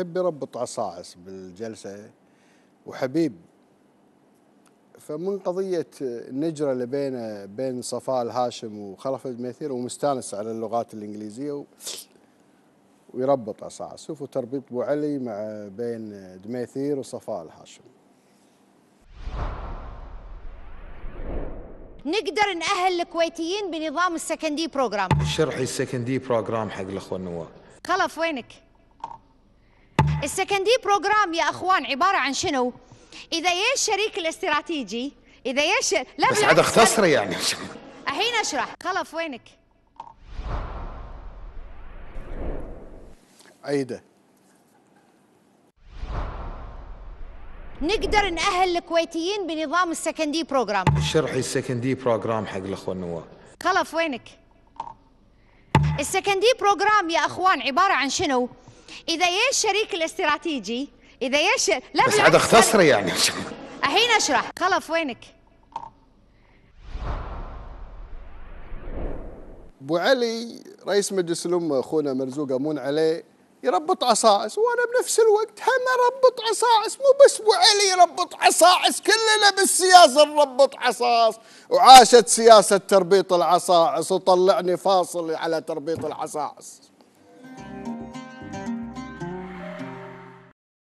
حب يربط عصاعص بالجلسة وحبيب فمن قضية النجرة اللي بين بين صفاء الهاشم وخلف المثير ومستانس على اللغات الإنجليزية و... ويربط عصاعص شوفوا تربيط أبو علي مع بين دميثير وصفاء الهاشم نقدر نأهل الكويتيين بنظام السكندي بروجرام شرحي السكندي بروجرام حق الأخوة النواب خلف وينك؟ السكندي بروجرام يا اخوان عباره عن شنو اذا يا الشريك الاستراتيجي اذا يا ش... لا بس عاد اختصري يعني الحين اشرح خلف وينك عيده نقدر نأهل الكويتيين بنظام السكندي بروجرام شرحي السكندي بروجرام حق الاخوه النواب خلف وينك السكندي بروجرام يا اخوان عباره عن شنو اذا يا إيه الشريك الاستراتيجي اذا يا إيه ش... لا بس عاد اختصري يعني الحين اشرح خلف وينك ابو علي رئيس مجلس الامه اخونا مرزوق امون عليه يربط عصائس وانا بنفس الوقت هم اربط عصائس مو بس ابو علي يربط عصائس كلنا بالسياسه نربط عصاص وعاشت سياسه تربيط العصائس وطلعني فاصل على تربيط العصائس